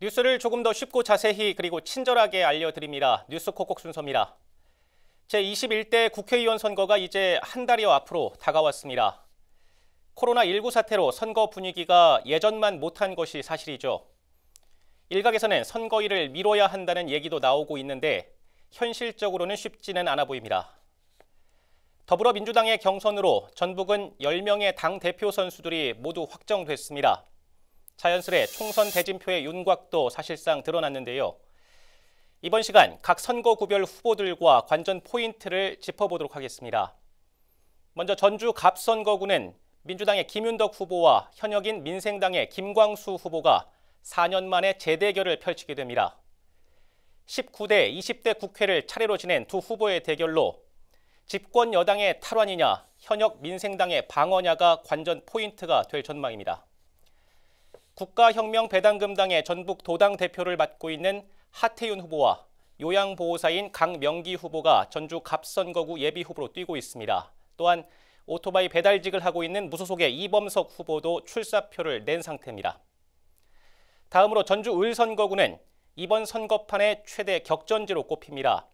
뉴스를 조금 더 쉽고 자세히 그리고 친절하게 알려드립니다. 뉴스 콕콕 순서입니다. 제21대 국회의원 선거가 이제 한 달여 앞으로 다가왔습니다. 코로나19 사태로 선거 분위기가 예전만 못한 것이 사실이죠. 일각에서는 선거일을 미뤄야 한다는 얘기도 나오고 있는데 현실적으로는 쉽지는 않아 보입니다. 더불어민주당의 경선으로 전북은 10명의 당대표 선수들이 모두 확정됐습니다. 자연스레 총선 대진표의 윤곽도 사실상 드러났는데요. 이번 시간 각 선거 구별 후보들과 관전 포인트를 짚어보도록 하겠습니다. 먼저 전주 갑선거구는 민주당의 김윤덕 후보와 현역인 민생당의 김광수 후보가 4년 만에 재대결을 펼치게 됩니다. 19대, 20대 국회를 차례로 지낸 두 후보의 대결로 집권 여당의 탈환이냐, 현역 민생당의 방어냐가 관전 포인트가 될 전망입니다. 국가혁명배당금당의 전북 도당 대표를 맡고 있는 하태윤 후보와 요양보호사인 강명기 후보가 전주 갑선거구 예비후보로 뛰고 있습니다. 또한 오토바이 배달직을 하고 있는 무소속의 이범석 후보도 출사표를 낸 상태입니다. 다음으로 전주 을선거구는 이번 선거판의 최대 격전지로 꼽힙니다.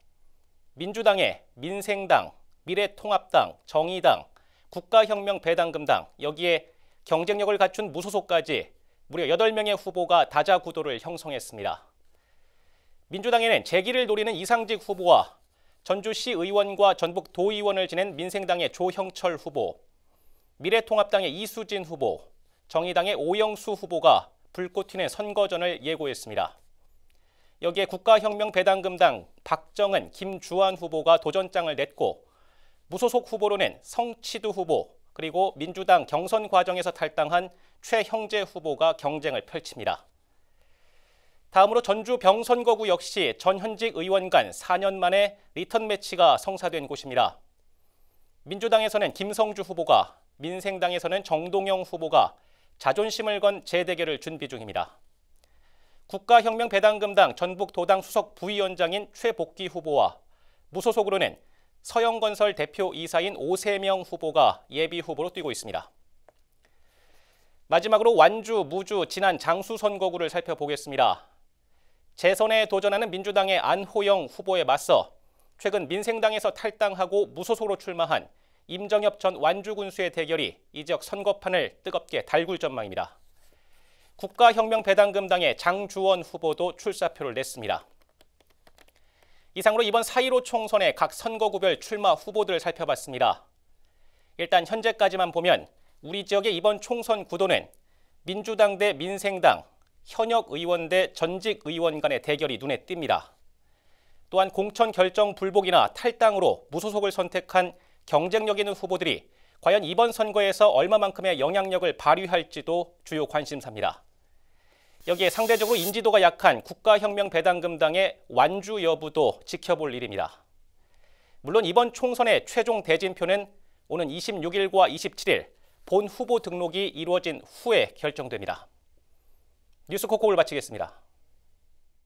민주당의 민생당, 미래통합당, 정의당, 국가혁명배당금당, 여기에 경쟁력을 갖춘 무소속까지 무려 8명의 후보가 다자 구도를 형성했습니다. 민주당에는 재기를 노리는 이상직 후보와 전주시 의원과 전북 도의원을 지낸 민생당의 조형철 후보, 미래통합당의 이수진 후보, 정의당의 오영수 후보가 불꽃 튀는 선거전을 예고했습니다. 여기에 국가혁명배당금당 박정은, 김주환 후보가 도전장을 냈고 무소속 후보로는 성치두 후보, 그리고 민주당 경선 과정에서 탈당한 최형재 후보가 경쟁을 펼칩니다. 다음으로 전주 병선거구 역시 전현직 의원 간 4년 만에 리턴 매치가 성사된 곳입니다. 민주당에서는 김성주 후보가, 민생당에서는 정동영 후보가 자존심을 건 재대결을 준비 중입니다. 국가혁명배당금당 전북도당 수석 부위원장인 최복기 후보와 무소속으로는 서영건설 대표 이사인 오세명 후보가 예비 후보로 뛰고 있습니다. 마지막으로 완주, 무주, 지난 장수 선거구를 살펴보겠습니다. 재선에 도전하는 민주당의 안호영 후보에 맞서 최근 민생당에서 탈당하고 무소속으로 출마한 임정엽 전 완주군수의 대결이 이 지역 선거판을 뜨겁게 달굴 전망입니다. 국가혁명배당금당의 장주원 후보도 출사표를 냈습니다. 이상으로 이번 4.15 총선의 각 선거구별 출마 후보들을 살펴봤습니다. 일단 현재까지만 보면 우리 지역의 이번 총선 구도는 민주당 대 민생당, 현역 의원 대 전직 의원 간의 대결이 눈에 띕니다. 또한 공천 결정 불복이나 탈당으로 무소속을 선택한 경쟁력 있는 후보들이 과연 이번 선거에서 얼마만큼의 영향력을 발휘할지도 주요 관심사입니다. 여기에 상대적으로 인지도가 약한 국가혁명 배당금당의 완주 여부도 지켜볼 일입니다. 물론 이번 총선의 최종 대진표는 오는 26일과 27일 본 후보 등록이 이루어진 후에 결정됩니다. 뉴스 코코를 마치겠습니다.